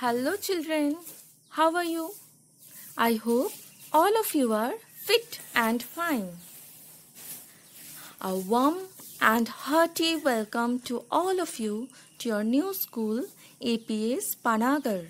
Hello children, how are you? I hope all of you are fit and fine. A warm and hearty welcome to all of you to your new school APS Panagar.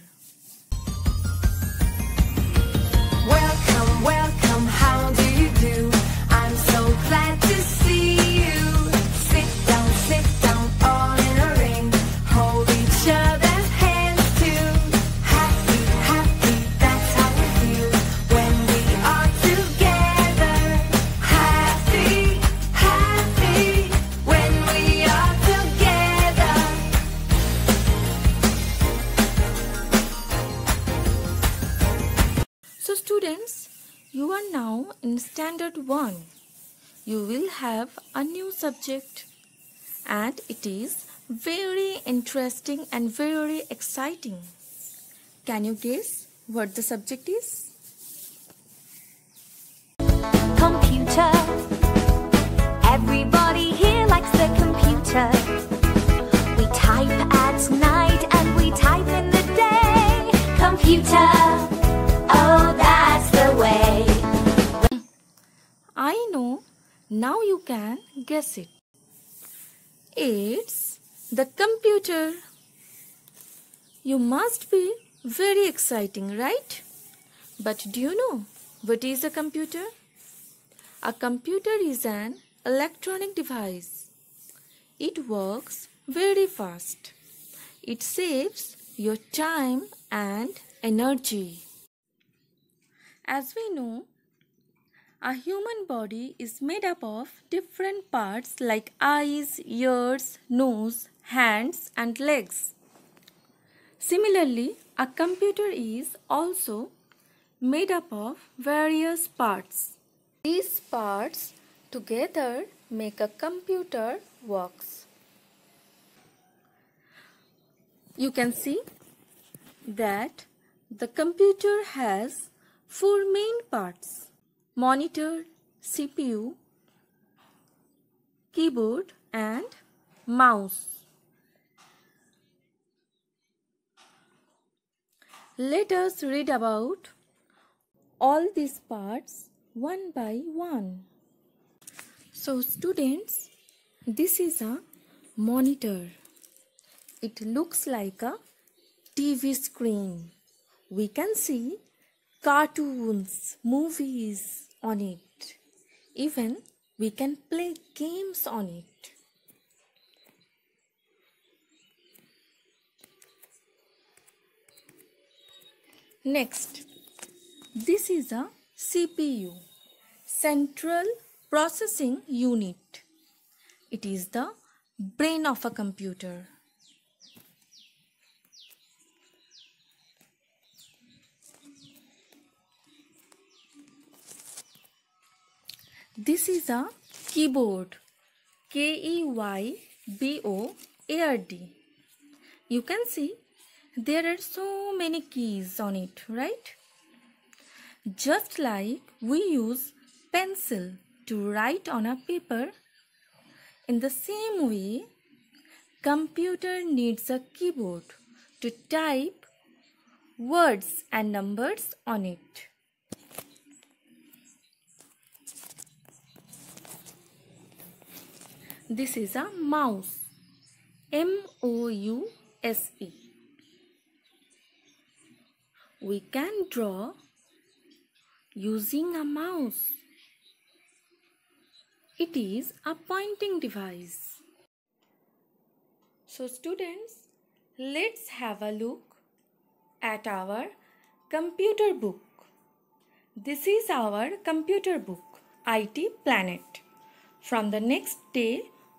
Students, you are now in standard 1. You will have a new subject and it is very interesting and very exciting. Can you guess what the subject is? Computer Everybody here likes the computer We type at night and we type in the day Computer Now you can guess it. It's the computer. You must be very exciting, right? But do you know what is a computer? A computer is an electronic device. It works very fast. It saves your time and energy. As we know, a human body is made up of different parts like eyes, ears, nose, hands, and legs. Similarly, a computer is also made up of various parts. These parts together make a computer works. You can see that the computer has four main parts monitor, CPU, keyboard and mouse. Let us read about all these parts one by one. So students, this is a monitor. It looks like a TV screen. We can see cartoons, movies on it. Even we can play games on it. Next, this is a CPU, Central Processing Unit. It is the brain of a computer. This is a keyboard. K-E-Y-B-O-A-R-D. You can see there are so many keys on it, right? Just like we use pencil to write on a paper, in the same way, computer needs a keyboard to type words and numbers on it. This is a mouse. M-O-U-S-E. We can draw using a mouse. It is a pointing device. So students, let's have a look at our computer book. This is our computer book, IT Planet. From the next day,